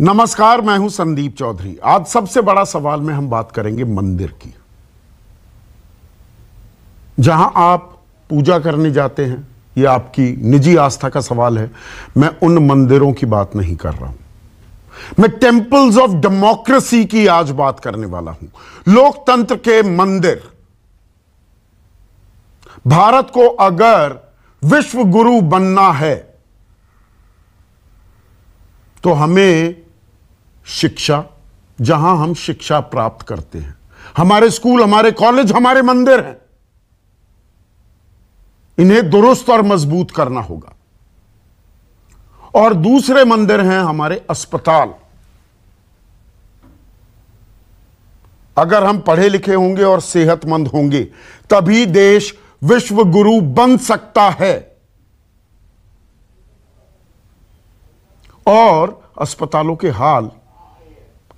नमस्कार मैं हूं संदीप चौधरी आज सबसे बड़ा सवाल में हम बात करेंगे मंदिर की जहां आप पूजा करने जाते हैं ये आपकी निजी आस्था का सवाल है मैं उन मंदिरों की बात नहीं कर रहा हूं मैं टेम्पल्स ऑफ डेमोक्रेसी की आज बात करने वाला हूं लोकतंत्र के मंदिर भारत को अगर विश्व गुरु बनना है तो हमें शिक्षा जहां हम शिक्षा प्राप्त करते हैं हमारे स्कूल हमारे कॉलेज हमारे मंदिर हैं इन्हें दुरुस्त और मजबूत करना होगा और दूसरे मंदिर हैं हमारे अस्पताल अगर हम पढ़े लिखे होंगे और सेहतमंद होंगे तभी देश विश्व गुरु बन सकता है और अस्पतालों के हाल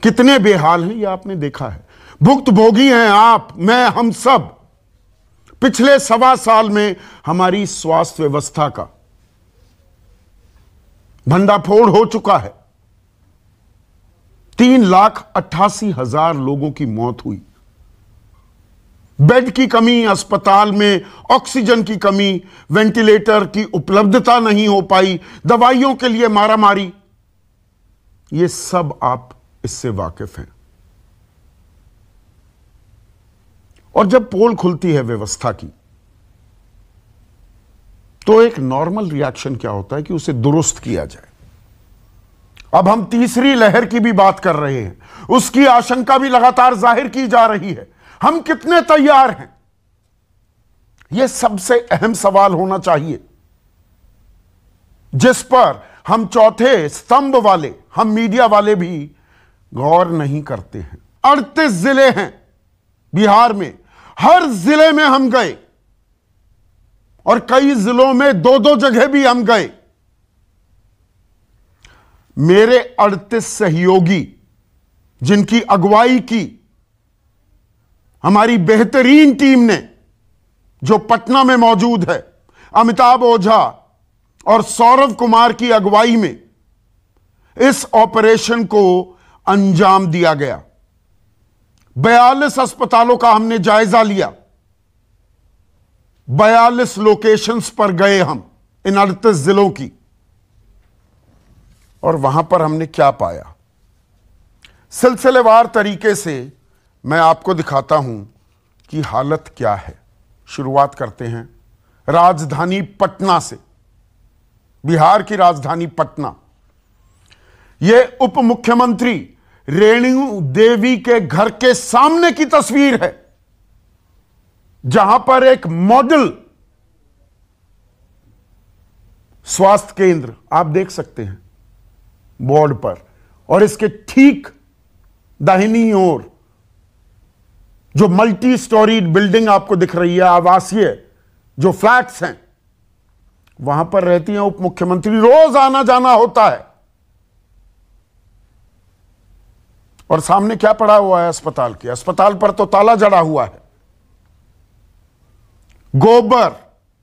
कितने बेहाल हैं ये आपने देखा है भुक्त भोगी हैं आप मैं हम सब पिछले सवा साल में हमारी स्वास्थ्य व्यवस्था का भंडाफोड़ हो चुका है तीन लाख अट्ठासी हजार लोगों की मौत हुई बेड की कमी अस्पताल में ऑक्सीजन की कमी वेंटिलेटर की उपलब्धता नहीं हो पाई दवाइयों के लिए मारामारी ये सब आप इससे वाकिफ हैं और जब पोल खुलती है व्यवस्था की तो एक नॉर्मल रिएक्शन क्या होता है कि उसे दुरुस्त किया जाए अब हम तीसरी लहर की भी बात कर रहे हैं उसकी आशंका भी लगातार जाहिर की जा रही है हम कितने तैयार हैं यह सबसे अहम सवाल होना चाहिए जिस पर हम चौथे स्तंभ वाले हम मीडिया वाले भी गौर नहीं करते हैं अड़तीस जिले हैं बिहार में हर जिले में हम गए और कई जिलों में दो दो जगह भी हम गए मेरे अड़तीस सहयोगी जिनकी अगुवाई की हमारी बेहतरीन टीम ने जो पटना में मौजूद है अमिताभ ओझा और सौरव कुमार की अगुवाई में इस ऑपरेशन को अंजाम दिया गया बयालीस अस्पतालों का हमने जायजा लिया बयालीस लोकेशंस पर गए हम इन अड़तीस जिलों की और वहां पर हमने क्या पाया सिलसिलेवार तरीके से मैं आपको दिखाता हूं कि हालत क्या है शुरुआत करते हैं राजधानी पटना से बिहार की राजधानी पटना यह उप मुख्यमंत्री रेणु देवी के घर के सामने की तस्वीर है जहां पर एक मॉडल स्वास्थ्य केंद्र आप देख सकते हैं बोर्ड पर और इसके ठीक दाहिनी ओर जो मल्टी स्टोरी बिल्डिंग आपको दिख रही है आवासीय जो फ्लैट्स हैं वहां पर रहती हैं उप मुख्यमंत्री रोज आना जाना होता है और सामने क्या पड़ा हुआ है अस्पताल के अस्पताल पर तो ताला जड़ा हुआ है गोबर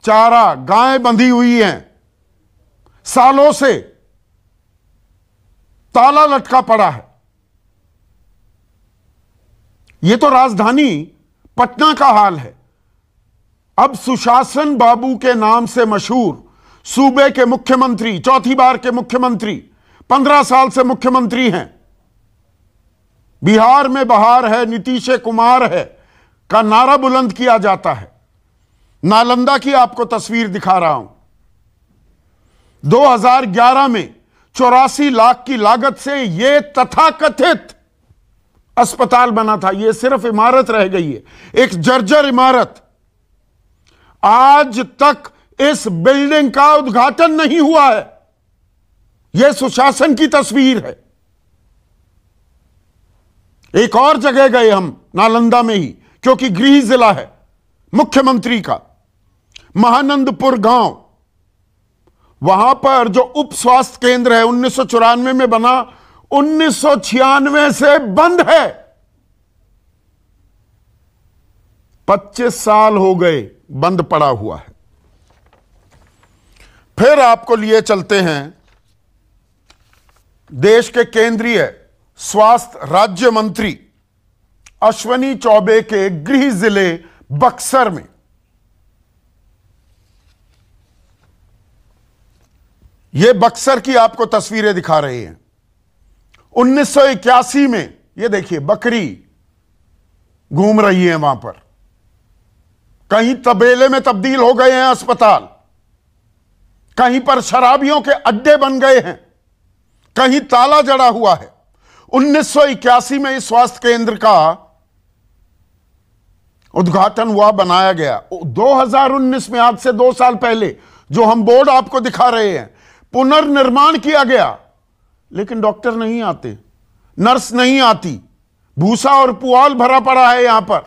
चारा गायें बंधी हुई हैं सालों से ताला लटका पड़ा है यह तो राजधानी पटना का हाल है अब सुशासन बाबू के नाम से मशहूर सूबे के मुख्यमंत्री चौथी बार के मुख्यमंत्री पंद्रह साल से मुख्यमंत्री हैं बिहार में बहार है नीतीश कुमार है का नारा बुलंद किया जाता है नालंदा की आपको तस्वीर दिखा रहा हूं 2011 में चौरासी लाख की लागत से यह तथाकथित अस्पताल बना था यह सिर्फ इमारत रह गई है एक जर्जर इमारत आज तक इस बिल्डिंग का उद्घाटन नहीं हुआ है यह सुशासन की तस्वीर है एक और जगह गए हम नालंदा में ही क्योंकि गृह जिला है मुख्यमंत्री का महानंदपुर गांव वहां पर जो उप स्वास्थ्य केंद्र है उन्नीस में बना उन्नीस से बंद है 25 साल हो गए बंद पड़ा हुआ है फिर आपको लिए चलते हैं देश के केंद्रीय है, स्वास्थ्य राज्य मंत्री अश्वनी चौबे के गृह जिले बक्सर में यह बक्सर की आपको तस्वीरें दिखा रहे हैं उन्नीस में यह देखिए बकरी घूम रही है वहां पर कहीं तबेले में तब्दील हो गए हैं अस्पताल कहीं पर शराबियों के अड्डे बन गए हैं कहीं ताला जड़ा हुआ है 1981 में इस स्वास्थ्य केंद्र का उद्घाटन हुआ बनाया गया 2019 में आज से दो साल पहले जो हम बोर्ड आपको दिखा रहे हैं पुनर्निर्माण किया गया लेकिन डॉक्टर नहीं आते नर्स नहीं आती भूसा और पुआल भरा पड़ा है यहां पर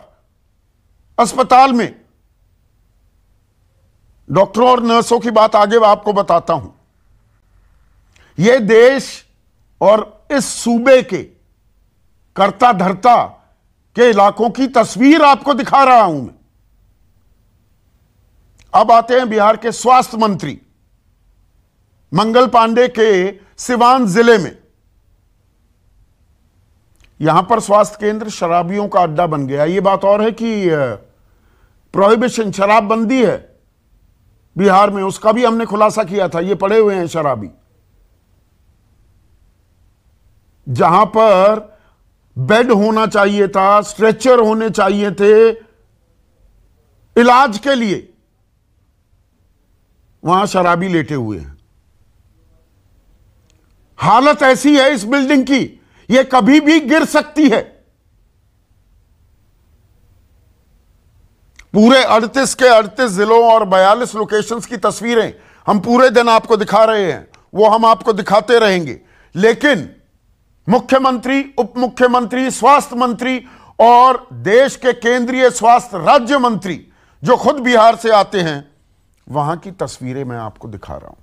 अस्पताल में डॉक्टरों और नर्सों की बात आगे आपको बताता हूं यह देश और इस सूबे के करता धरता के इलाकों की तस्वीर आपको दिखा रहा हूं मैं अब आते हैं बिहार के स्वास्थ्य मंत्री मंगल पांडे के सिवान जिले में यहां पर स्वास्थ्य केंद्र शराबियों का अड्डा बन गया यह बात और है कि प्रोहिबिशन शराबबंदी है बिहार में उसका भी हमने खुलासा किया था ये पड़े हुए हैं शराबी जहां पर बेड होना चाहिए था स्ट्रेचर होने चाहिए थे इलाज के लिए वहां शराबी लेटे हुए हैं हालत ऐसी है इस बिल्डिंग की यह कभी भी गिर सकती है पूरे 38 के 38 जिलों और 42 लोकेशंस की तस्वीरें हम पूरे दिन आपको दिखा रहे हैं वो हम आपको दिखाते रहेंगे लेकिन मुख्यमंत्री उप मुख्यमंत्री स्वास्थ्य मंत्री और देश के केंद्रीय स्वास्थ्य राज्य मंत्री जो खुद बिहार से आते हैं वहां की तस्वीरें मैं आपको दिखा रहा हूं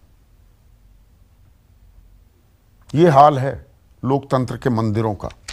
यह हाल है लोकतंत्र के मंदिरों का